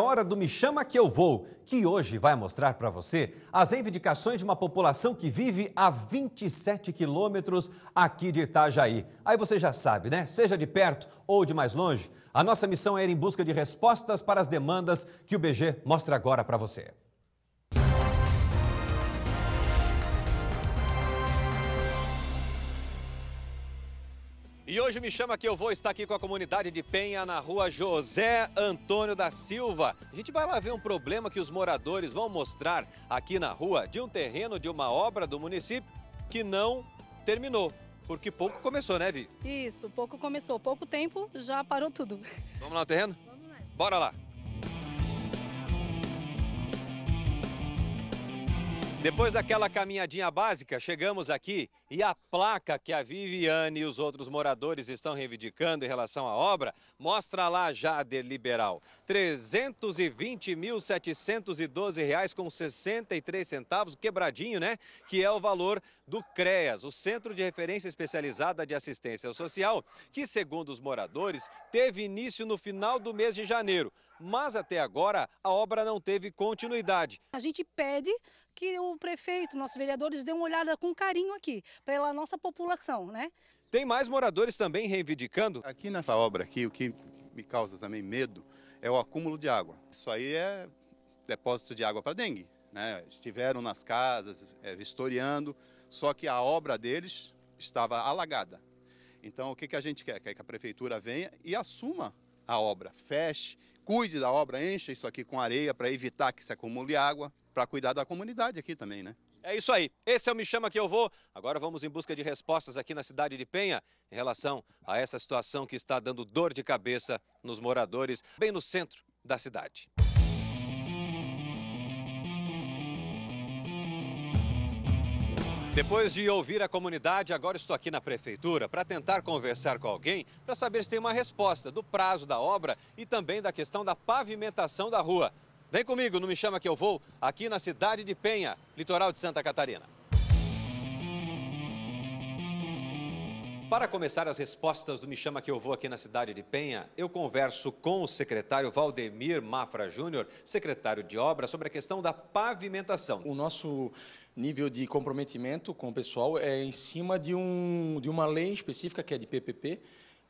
É hora do Me Chama Que Eu Vou, que hoje vai mostrar para você as reivindicações de uma população que vive a 27 quilômetros aqui de Itajaí. Aí você já sabe, né? Seja de perto ou de mais longe, a nossa missão é ir em busca de respostas para as demandas que o BG mostra agora para você. E hoje me chama que eu vou estar aqui com a comunidade de Penha na rua José Antônio da Silva. A gente vai lá ver um problema que os moradores vão mostrar aqui na rua de um terreno de uma obra do município que não terminou. Porque pouco começou, né, Vi? Isso, pouco começou. Pouco tempo já parou tudo. Vamos lá no terreno? Vamos lá. Bora lá. Depois daquela caminhadinha básica, chegamos aqui e a placa que a Viviane e os outros moradores estão reivindicando em relação à obra mostra lá já de Liberal. R$ 320.712,63, quebradinho, né? Que é o valor do CREAS, o Centro de Referência Especializada de Assistência Social, que, segundo os moradores, teve início no final do mês de janeiro. Mas até agora a obra não teve continuidade. A gente pede que o prefeito, nossos vereadores, dê uma olhada com carinho aqui, pela nossa população, né? Tem mais moradores também reivindicando. Aqui nessa obra aqui, o que me causa também medo é o acúmulo de água. Isso aí é depósito de água para dengue. Né? Estiveram nas casas, é, vistoriando, só que a obra deles estava alagada. Então, o que, que a gente quer? Quer que a prefeitura venha e assuma a obra, feche, cuide da obra, encha isso aqui com areia para evitar que se acumule água para cuidar da comunidade aqui também, né? É isso aí. Esse é o Me Chama Que Eu Vou. Agora vamos em busca de respostas aqui na cidade de Penha em relação a essa situação que está dando dor de cabeça nos moradores, bem no centro da cidade. Depois de ouvir a comunidade, agora estou aqui na prefeitura para tentar conversar com alguém para saber se tem uma resposta do prazo da obra e também da questão da pavimentação da rua. Vem comigo, no me chama que eu vou, aqui na cidade de Penha, litoral de Santa Catarina. Para começar as respostas do Me Chama Que Eu Vou aqui na cidade de Penha, eu converso com o secretário Valdemir Mafra Júnior, secretário de obra, sobre a questão da pavimentação. O nosso nível de comprometimento com o pessoal é em cima de, um, de uma lei específica que é de PPP,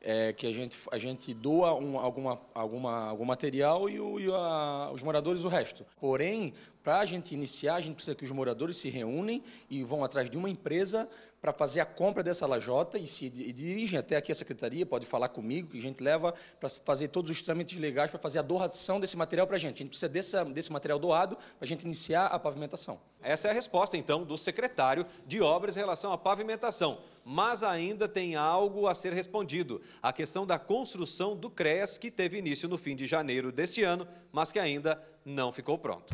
é, que a gente, a gente doa um, alguma, alguma, algum material e, o, e a, os moradores o resto. Porém, para a gente iniciar, a gente precisa que os moradores se reúnem e vão atrás de uma empresa para fazer a compra dessa lajota e se e dirigem até aqui a secretaria, pode falar comigo, que a gente leva para fazer todos os trâmites legais para fazer a doação desse material para a gente. A gente precisa desse material doado para a gente iniciar a pavimentação. Essa é a resposta, então, do secretário de obras em relação à pavimentação. Mas ainda tem algo a ser respondido: a questão da construção do CREAS, que teve início no fim de janeiro deste ano, mas que ainda não ficou pronto.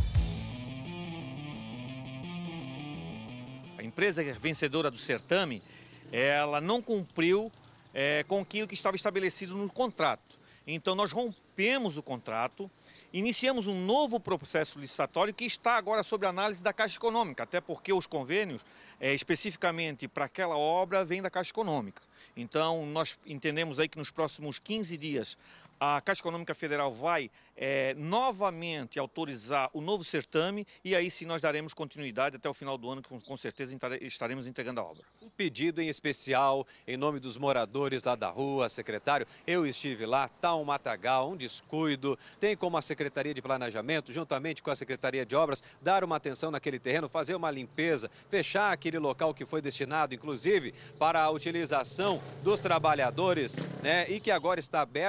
A empresa vencedora do certame, ela não cumpriu é, com aquilo que estava estabelecido no contrato. Então, nós rompemos rompemos o contrato, iniciamos um novo processo licitatório que está agora sobre análise da Caixa Econômica, até porque os convênios, é, especificamente para aquela obra, vêm da Caixa Econômica. Então, nós entendemos aí que nos próximos 15 dias a Caixa Econômica Federal vai é, novamente autorizar o novo certame e aí sim nós daremos continuidade até o final do ano, que com certeza estaremos entregando a obra. Um pedido em especial, em nome dos moradores lá da rua, secretário, eu estive lá, está um matagal, um descuido, tem como a Secretaria de Planejamento, juntamente com a Secretaria de Obras, dar uma atenção naquele terreno, fazer uma limpeza, fechar aquele local que foi destinado, inclusive, para a utilização dos trabalhadores, né, e que agora está aberto,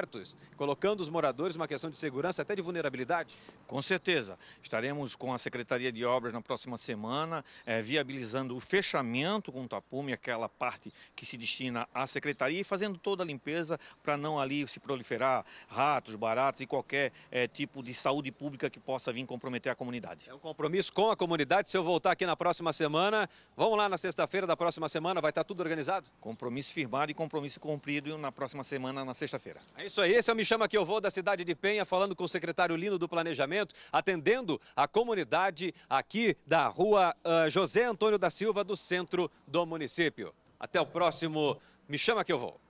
colocando os moradores uma questão de segurança até de vulnerabilidade? Com certeza. Estaremos com a Secretaria de Obras na próxima semana, é, viabilizando o fechamento com o tapume, aquela parte que se destina à Secretaria, e fazendo toda a limpeza para não ali se proliferar ratos, baratos e qualquer é, tipo de saúde pública que possa vir comprometer a comunidade. É um compromisso com a comunidade. Se eu voltar aqui na próxima semana, vamos lá na sexta-feira da próxima semana, vai estar tá tudo organizado? Compromisso firmado e compromisso cumprido na próxima semana, na sexta-feira. É isso aí. Esse é o Me Chama Que Eu Vou, da cidade de Penha, falando com o secretário Lino do Planejamento, atendendo a comunidade aqui da rua uh, José Antônio da Silva, do centro do município. Até o próximo. Me chama que eu vou.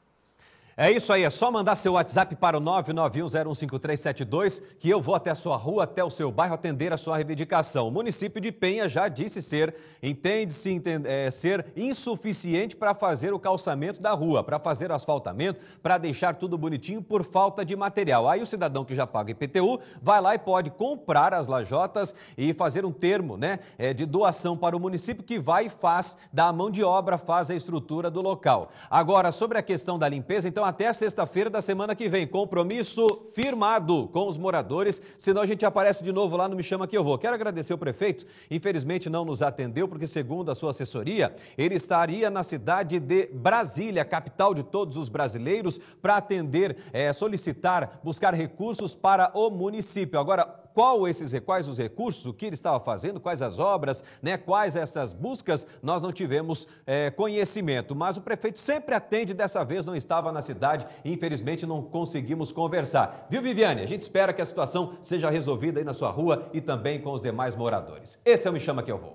É isso aí, é só mandar seu WhatsApp para o 991015372 que eu vou até a sua rua, até o seu bairro atender a sua reivindicação. O município de Penha já disse ser, entende-se entende, é, ser insuficiente para fazer o calçamento da rua, para fazer o asfaltamento, para deixar tudo bonitinho por falta de material. Aí o cidadão que já paga IPTU vai lá e pode comprar as lajotas e fazer um termo né, é, de doação para o município que vai e faz, dá a mão de obra, faz a estrutura do local. Agora, sobre a questão da limpeza, então até sexta-feira da semana que vem. Compromisso firmado com os moradores, senão a gente aparece de novo lá no Me Chama Que Eu Vou. Quero agradecer o prefeito, infelizmente não nos atendeu, porque segundo a sua assessoria, ele estaria na cidade de Brasília, capital de todos os brasileiros, para atender, é, solicitar, buscar recursos para o município. Agora, qual esses, quais os recursos, o que ele estava fazendo, quais as obras, né, quais essas buscas, nós não tivemos é, conhecimento. Mas o prefeito sempre atende, dessa vez não estava na cidade e infelizmente não conseguimos conversar. Viu, Viviane? A gente espera que a situação seja resolvida aí na sua rua e também com os demais moradores. Esse é o Me Chama Que Eu Vou.